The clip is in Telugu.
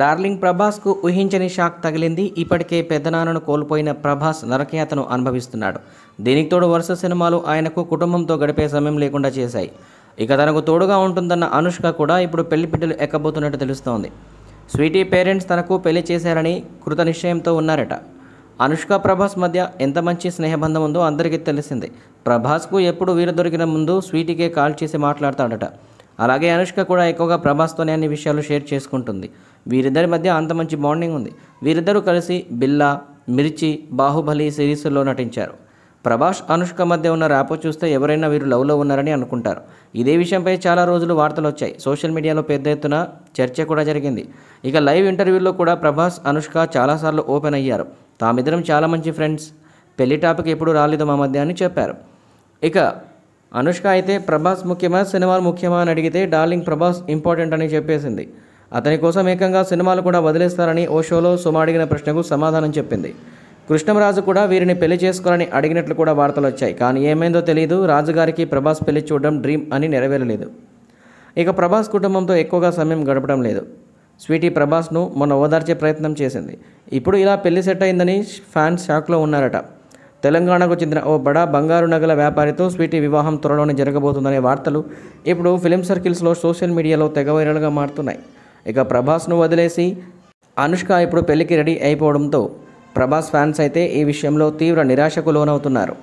డార్లింగ్ ప్రభాస్కు ఊహించని షాక్ తగిలింది ఇప్పటికే పెద్దనాన్నను కోల్పోయిన ప్రభాస్ నరకయాతను అనుభవిస్తున్నాడు దీనికి తోడు వరుస సినిమాలు ఆయనకు కుటుంబంతో గడిపే సమయం లేకుండా చేశాయి ఇక తనకు తోడుగా ఉంటుందన్న అనుష్క కూడా ఇప్పుడు పెళ్లి బిడ్డలు ఎక్కబోతున్నట్టు తెలుస్తోంది స్వీటీ పేరెంట్స్ తనకు పెళ్లి చేశారని కృత నిశ్చయంతో ఉన్నారట అనుష్క ప్రభాస్ మధ్య ఎంత మంచి స్నేహబంధం ఉందో అందరికీ తెలిసింది ప్రభాస్కు ఎప్పుడు వీరు దొరికిన ముందు స్వీటీకే కాల్ చేసి మాట్లాడతాడట అలాగే అనుష్క కూడా ఎక్కువగా ప్రభాస్తోనే అన్ని విషయాలు షేర్ చేసుకుంటుంది వీరిద్దరి మధ్య అంత మంచి బాండింగ్ ఉంది వీరిద్దరూ కలిసి బిల్లా మిర్చి బాహుబలి సిరీస్లో నటించారు ప్రభాస్ అనుష్క మధ్య ఉన్న ర్యాపో చూస్తే ఎవరైనా వీరు లవ్లో ఉన్నారని అనుకుంటారు ఇదే విషయంపై చాలా రోజులు వార్తలు వచ్చాయి సోషల్ మీడియాలో పెద్ద ఎత్తున చర్చ కూడా జరిగింది ఇక లైవ్ ఇంటర్వ్యూలో కూడా ప్రభాస్ అనుష్క చాలాసార్లు ఓపెన్ అయ్యారు తామిద్దరం చాలా మంచి ఫ్రెండ్స్ పెళ్లి టాపిక్ ఎప్పుడు రాలేదు మా మధ్య అని చెప్పారు ఇక అనుష్క అయితే ప్రభాస్ ముఖ్యమా సినిమాలు ముఖ్యమా అని అడిగితే డార్లింగ్ ప్రభాస్ ఇంపార్టెంట్ అని చెప్పేసింది అతని కోసం ఏకంగా సినిమాలు కూడా వదిలేస్తారని ఓ షోలో సుమ అడిగిన ప్రశ్నకు సమాధానం చెప్పింది కృష్ణంరాజు కూడా వీరిని పెళ్లి చేసుకోవాలని అడిగినట్లు కూడా వార్తలు వచ్చాయి కానీ ఏమైందో తెలియదు రాజుగారికి ప్రభాస్ పెళ్లి చూడడం డ్రీమ్ అని నెరవేరలేదు ఇక ప్రభాస్ కుటుంబంతో ఎక్కువగా సమయం గడపడం లేదు స్వీటీ ప్రభాస్ను మొన్న ఓదార్చే ప్రయత్నం చేసింది ఇప్పుడు ఇలా పెళ్లి సెట్ అయిందని ఫ్యాన్స్ షాక్లో ఉన్నారట తెలంగాణకు చెందిన ఓ బడా బంగారు నగల వ్యాపారితో స్వీటీ వివాహం త్వరలోనే జరగబోతుందనే వార్తలు ఇప్పుడు ఫిలిం సర్కిల్స్లో సోషల్ మీడియాలో తెగ వైరల్గా మారుతున్నాయి ఇక ప్రభాస్ను వదిలేసి అనుష్క ఇప్పుడు పెళ్లికి రెడీ అయిపోవడంతో ప్రభాస్ ఫ్యాన్స్ అయితే ఈ విషయంలో తీవ్ర నిరాశకు లోనవుతున్నారు